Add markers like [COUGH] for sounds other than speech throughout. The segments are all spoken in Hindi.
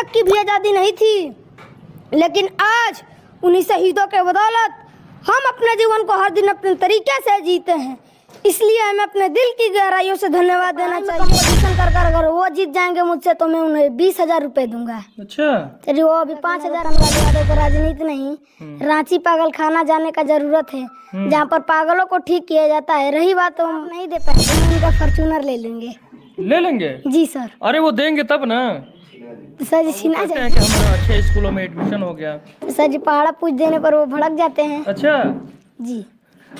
तक की भी आज़ादी नहीं थी लेकिन आज उन्हीं शहीदों के बदौलत हम अपने जीवन को हर दिन अपने तरीके से जीते हैं इसलिए हमें अपने दिल की गहराइयों से धन्यवाद देना चाहिए कर कर अगर वो जीत जाएंगे मुझसे तो मैं उन्हें बीस हजार रूपए दूंगा अच्छा चलिए वो अभी पाँच हजार हमारे राजनीति नहीं तो हम्म। रांची पागल खाना जाने का जरूरत है हम्म। जहाँ पर पागलों को ठीक किया जाता है रही बात तो हम नहीं दे पाएंगे उनका फॉर्चूनर ले लेंगे ले लेंगे जी सर अरे वो देंगे तब ना सर जी सुना जाए कि हमारा अच्छे स्कूलों में एडमिशन हो गया सर जी पहाड़ा पूछ देने पर वो भड़क जाते हैं अच्छा जी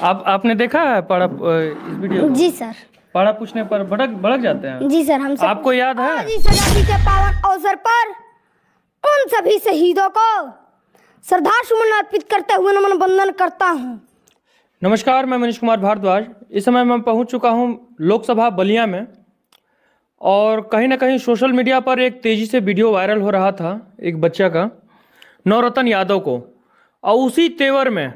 आप आपने देखा है पहाड़ा इस वीडियो जी सर पहाड़ा पूछने पर भड़क भड़क जाते हैं जी सर हम सर आपको याद है हाँ जी सर के पावन अवसर पर उन सभी शहीदों को श्रद्धा सुमन अर्पित करते हुए नमन वंदन करता हूँ नमस्कार मैं मनीष कुमार भारद्वाज इस समय मैं पहुंच चुका हूं लोकसभा बलिया में और कहीं ना कहीं सोशल मीडिया पर एक तेज़ी से वीडियो वायरल हो रहा था एक बच्चा का नवरत्न यादव को और उसी तेवर में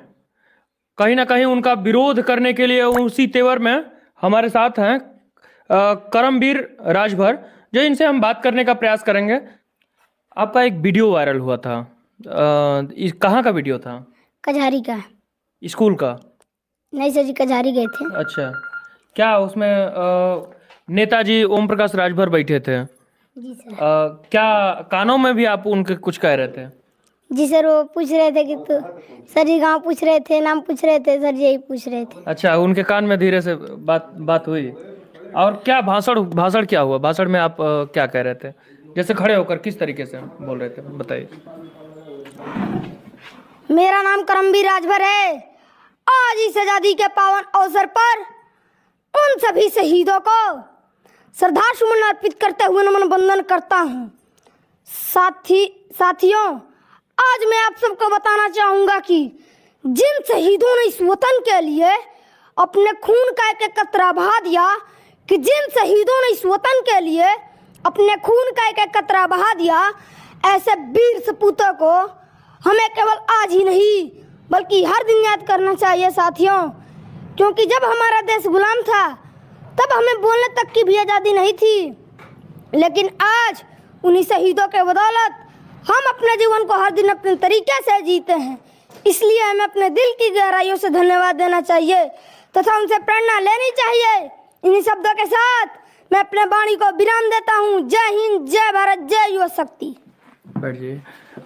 कहीं ना कहीं उनका विरोध करने के लिए उसी तेवर में हमारे साथ हैं करमवीर राजभर जो इनसे हम बात करने का प्रयास करेंगे आपका एक वीडियो वायरल हुआ था कहाँ का वीडियो था कजहारी का स्कूल का नहीं सर जी कजहारी गए थे अच्छा क्या उसमें आ, नेताजी ओम प्रकाश राजभर बैठे थे जी सर आ, क्या कानों में भी आप उनके कुछ कह रहे थे जी सर वो पूछ रहे थे कि तो सर जी गाँव पूछ रहे थे नाम पूछ रहे थे सर यही पूछ रहे थे अच्छा उनके कान में धीरे से बात बात हुई और क्या भाषण भाषण क्या हुआ भाषण में आप आ, क्या कह रहे थे जैसे खड़े होकर किस तरीके से बोल रहे थे बताइए मेरा नाम करमवीर राजभर है आज इस आजादी के पावन अवसर पर उन सभी शहीदों को श्रद्धा सुमन अर्पित करते हुए नमन वंदन करता हूँ साथी साथियों आज मैं आप सबको बताना चाहूँगा कि जिन शहीदों ने इस वतन के लिए अपने खून का एक एक कतरा बहा दिया कि जिन शहीदों ने इस वतन के लिए अपने खून का एक एक कतरा बहा दिया ऐसे वीर सपूतों को हमें केवल आज ही नहीं बल्कि हर दिन याद करना चाहिए साथियों क्योंकि जब हमारा देश गुलाम था तब हमें बोलने तक की भी आज़ादी नहीं थी लेकिन आज उन्हीं शहीदों के बदौलत हम अपने जीवन को हर दिन अपने तरीके से जीते हैं इसलिए हमें अपने दिल की गहराइयों से धन्यवाद देना चाहिए तथा उनसे प्रेरणा लेनी चाहिए इन्हीं शब्दों के साथ मैं अपने वाणी को विराम देता हूँ जय हिंद जय भारत जय युवा शक्ति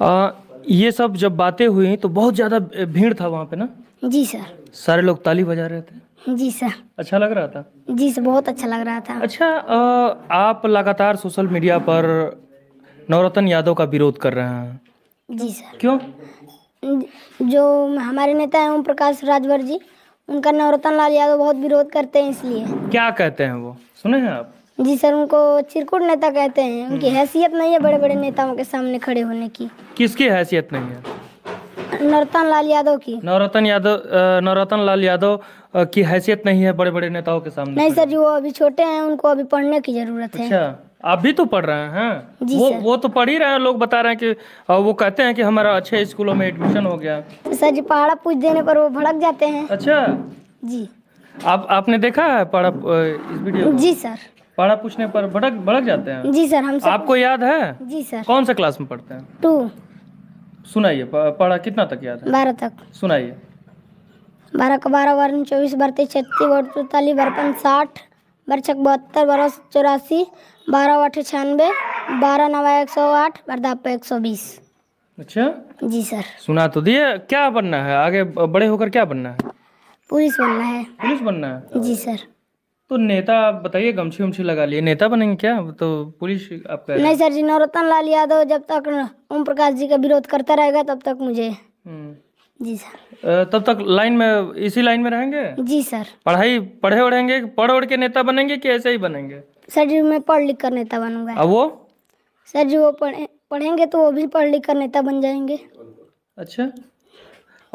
आ, ये सब जब बातें हुई तो बहुत ज़्यादा भीड़ था वहाँ पे ना जी सर सारे लोग ताली बजा रहे थे जी सर अच्छा लग रहा था जी सर बहुत अच्छा लग रहा था अच्छा आ, आप लगातार सोशल मीडिया पर नवरत्न यादव का विरोध कर रहे हैं जी सर क्यों जो हमारे नेता है ओम प्रकाश राजभर जी उनका नवरत्न लाल यादव बहुत विरोध करते हैं इसलिए क्या कहते हैं वो सुने हैं आप जी सर उनको चिरकुट नेता कहते हैं उनकी हम्म। हैसियत नहीं है बड़े बड़े नेताओं के सामने खड़े होने की किसकी हैसियत नहीं है नरतन लाल यादव की नवरतन यादव नवरतन लाल यादव की हैसियत नहीं है बड़े बड़े नेताओं के सामने नहीं सर जी वो अभी छोटे हैं उनको अभी पढ़ने की जरूरत है अच्छा आप भी तो पढ़ रहे हैं हाँ? वो वो तो पढ़ ही रहे हैं लोग बता रहे हैं कि वो कहते हैं कि हमारा अच्छे स्कूलों में एडमिशन हो गया सर जी पहाड़ा पूछ देने पर वो भड़क जाते हैं अच्छा जी आप आपने देखा है पहाड़ा इस वीडियो जी सर पारा पूछने पर भड़क भड़क जाते हैं जी सर हम सब... आपको याद है जी सर कौन सा क्लास में पढ़ते हैं टू सुनाइए पारा कितना तक याद है बारह तक सुनाइए बारह का बारह बार चौबीस बार तेईस छत्तीस बार तैतालीस बारपन साठ बार छक बहत्तर बारह चौरासी बारह आठ छियानवे बारह नवा एक सौ आठ बार दापा एक सौ बीस अच्छा जी सर सुना तो दिए क्या बनना है आगे बड़े होकर क्या बनना है पुलिस बनना है पुलिस बनना है जी सर तो नेता आप बताइए गमछी उमछी लगा लिए नेता बनेंगे क्या तो पुलिस आपका नहीं सर जी नवरत्न लाल यादव जब तक ओम प्रकाश जी का विरोध करता रहेगा तब तक मुझे हम्म। जी सर तब तक लाइन में इसी लाइन में रहेंगे जी सर पढ़ाई पढ़े उड़ेंगे पढ़ उड़ के नेता बनेंगे कि ऐसे ही बनेंगे सर जी मैं पढ़ लिख कर नेता बनूंगा अब वो सर जी वो पढ़े पढ़ेंगे तो वो भी पढ़ लिख कर नेता बन जाएंगे अच्छा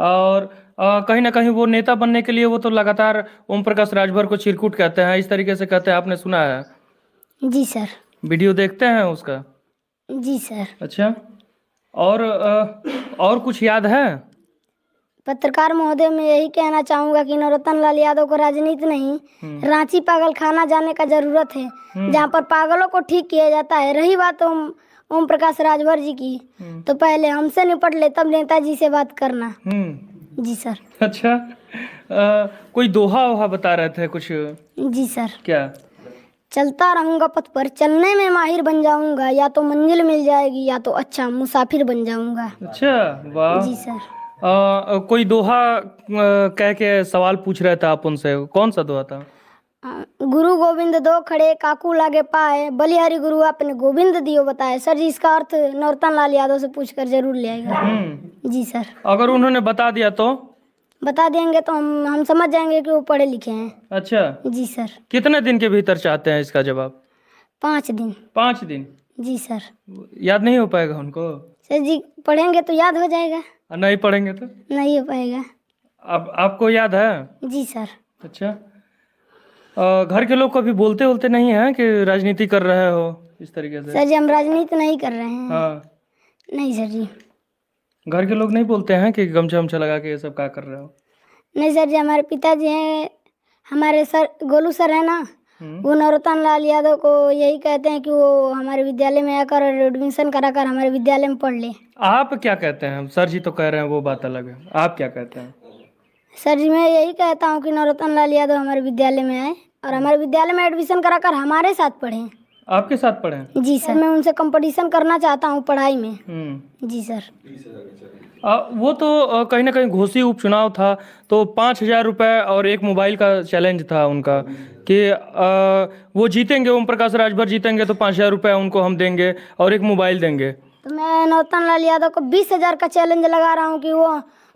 और कहीं ना कहीं वो नेता बनने के लिए वो तो लगातार ओम प्रकाश राजभर को चिरकुट कहते हैं इस तरीके से कहते हैं आपने सुना है जी सर वीडियो देखते हैं उसका जी सर अच्छा और आ, और कुछ याद है पत्रकार महोदय मैं यही कहना चाहूंगा कि नरोत्तम लाल यादव को राजनीति नहीं हम्म। रांची पागल खाना जाने का जरूरत है हम्म। जहाँ पर पागलों को ठीक किया जाता है रही बात ओम ओम प्रकाश राजभर जी की हम्म। तो पहले हमसे निपट ले तब नेताजी से बात करना जी सर अच्छा आ, कोई दोहा वोहा बता रहे थे कुछ जी सर क्या चलता रहूंगा पथ पर चलने में माहिर बन जाऊंगा या तो मंजिल मिल जाएगी या तो अच्छा मुसाफिर बन जाऊंगा अच्छा वाह जी सर आ, कोई दोहा कह के सवाल पूछ रहे थे आप उनसे कौन सा दोहा था गुरु गोविंद दो खड़े काकू लागे पाए बलिहारी गुरु आपने गोविंद दियो बताए सर जी इसका अर्थ नौरतन लाल यादव से पूछकर जरूर ले आएगा हम्म। जी सर अगर उन्होंने बता दिया तो बता देंगे तो हम हम समझ जाएंगे कि वो पढ़े लिखे हैं अच्छा जी सर कितने दिन के भीतर चाहते हैं इसका जवाब पाँच दिन पाँच दिन जी सर याद नहीं हो पाएगा उनको सर जी पढ़ेंगे तो याद हो जाएगा नहीं पढ़ेंगे तो नहीं हो पाएगा आप आपको याद है जी सर अच्छा आ, घर के लोग कभी बोलते बोलते नहीं है कि राजनीति कर रहे हो इस तरीके से सर जी हम राजनीति नहीं कर रहे हैं हाँ नहीं सर जी घर के लोग नहीं बोलते हैं कि गमछा वमछा लगा के ये सब क्या कर रहे हो नहीं सर जी हमारे पिताजी हैं हमारे सर गोलू सर है ना हम्म। वो नरोत्तम लाल यादव को यही कहते हैं कि वो हमारे विद्यालय में आकर एडमिशन करा कर हमारे विद्यालय में पढ़ ले आप क्या कहते हैं सर जी तो कह रहे हैं वो बात अलग है आप क्या कहते हैं सर जी मैं यही कहता हूँ कि नरोत्तम लाल यादव हमारे विद्यालय में आए और हमारे विद्यालय में एडमिशन करा कर हमारे साथ पढ़ें आपके साथ पढ़े हैं जी सर मैं उनसे कंपटीशन करना चाहता हूँ पढ़ाई में हम्म। जी सर आ, वो तो कहीं ना कहीं घोसी उपचुनाव था तो पाँच हजार रुपए और एक मोबाइल का चैलेंज था उनका कि आ, वो जीतेंगे ओम प्रकाश राजभर जीतेंगे तो पाँच हजार रुपये उनको हम देंगे और एक मोबाइल देंगे तो मैं नौतन लाल यादव को बीस हजार का चैलेंज लगा रहा हूँ कि वो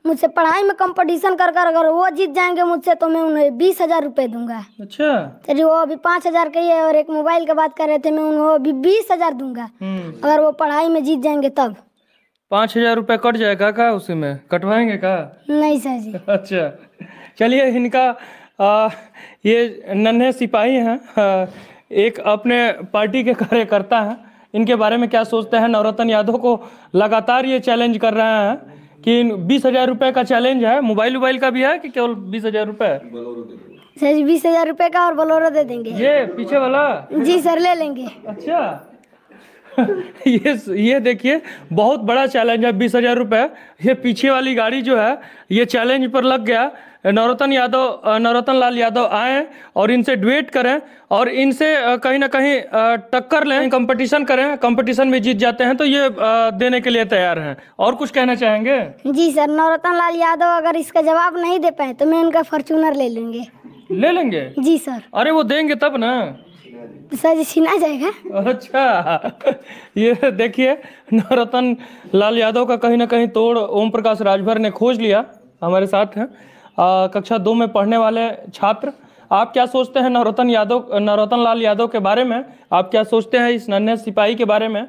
मुझसे पढ़ाई में कंपटीशन कर कर अगर वो जीत जाएंगे मुझसे तो मैं उन्हें बीस हजार रूपए दूंगा अच्छा चलिए वो अभी पाँच हजार का ही है और एक मोबाइल का बात कर रहे थे मैं उन्हें अभी बीस हजार दूंगा हम्म। अगर वो पढ़ाई में जीत जाएंगे तब पाँच हजार रूपए कट जाएगा का उसी में कटवाएंगे का नहीं सर जी [LAUGHS] अच्छा चलिए इनका आ, ये नन्हे सिपाही हैं एक अपने पार्टी के कार्यकर्ता हैं इनके बारे में क्या सोचते हैं नवरत्न यादव को लगातार ये चैलेंज कर रहे हैं कि बीस हजार रूपए का चैलेंज है मोबाइल वोबाइल का भी है कि केवल बीस हजार रूपए सर बीस हजार रूपए का और बोलोरो दे देंगे ये पीछे वाला जी सर ले लेंगे अच्छा [LAUGHS] ये ये देखिए बहुत बड़ा चैलेंज है बीस हजार रुपये ये पीछे वाली गाड़ी जो है ये चैलेंज पर लग गया नरोतन यादव नरोतन लाल यादव आए और इनसे डिबेट करें और इनसे कहीं ना कहीं टक्कर लें कंपटीशन करें कंपटीशन में जीत जाते हैं तो ये देने के लिए तैयार हैं और कुछ कहना चाहेंगे जी सर नरोतन लाल यादव अगर इसका जवाब नहीं दे पाए तो मैं इनका फॉर्चूनर ले लेंगे ले लेंगे जी सर अरे वो देंगे तब ना पिताजी छीना जाएगा अच्छा ये देखिए नवरतन लाल यादव का कहीं ना कहीं तोड़ ओम प्रकाश राजभर ने खोज लिया हमारे साथ हैं कक्षा दो में पढ़ने वाले छात्र आप क्या सोचते हैं नरोतन यादव नरोतन लाल यादव के बारे में आप क्या सोचते हैं इस नन्हे सिपाही के बारे में